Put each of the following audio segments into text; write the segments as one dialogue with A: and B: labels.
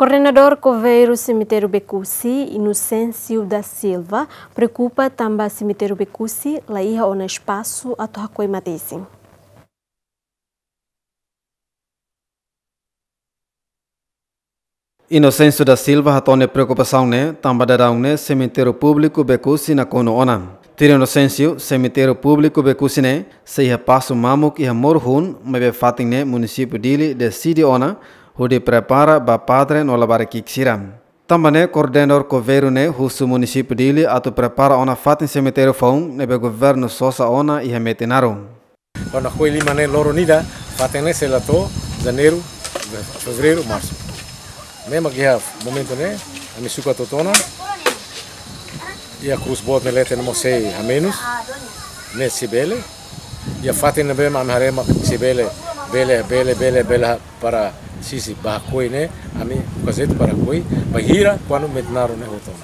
A: Coordenador Coveiro Cemitério Becusi, Inocêncio da Silva, preocupa também Cemitério Becusi, laia o espaço a Torracoi Matesim.
B: Inocêncio da Silva a atone preocupação né, também dará um né, cemitério público Becusi na Cono Ona. Tira Inocêncio, cemitério público Becusi né, seja passo mamuk e amor hun, mas fatin né, município dele decide Ona, Hudi prepara ba padre no labara kiksiram. Tambane coordenador governo husu município dili atu prepara ona fatin cemitério faun nebe governo sosa ona e Ona
C: Quando lima ne loro nida fatene selato janeiro, fevereiro, março. Mesmo que momento né, ami suka totona ia kus cruz bot melete no sei a menos ne sibele e fatin nebe mamharema sibele bele bele bele bele para sisi ne, ami gazeta para koi bahira kwanu metnaram ne hoton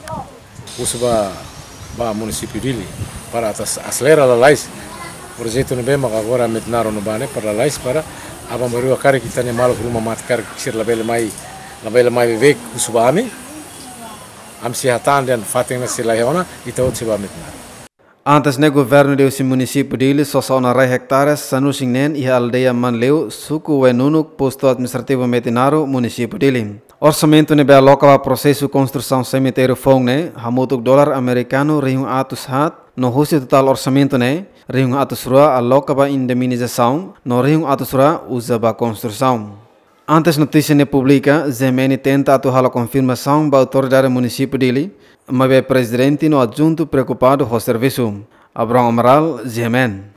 C: uso ba ba município para atas aslera la lais projeto ne bem agora metnaram no bane para lais para aba maru akare kita ne malo rumah mat kar sir label mai label mai bebek uso ba ami am sihatan dan fatin na silahona itaot ba metnaram
B: Antes nego governo deu si município de Ilhas, só na rai hectares, sanu singnen e aldeia Manleu, suku Wenunuk, posto administrativo Metinaro, município de Ilhas. Orçamento ne bea local processo construção cemitério Fongne, hamutuk dolar americano rihung atus hat, no husi total orçamento ne, rihung atus rua a local indemnização, no rihung atus rua usaba construção. Antes notícia na pública, Zemene tenta atuar a confirmação da autoridade do município dele, mas o é presidente no adjunto preocupado com o serviço. Abraão Amaral, Zemene.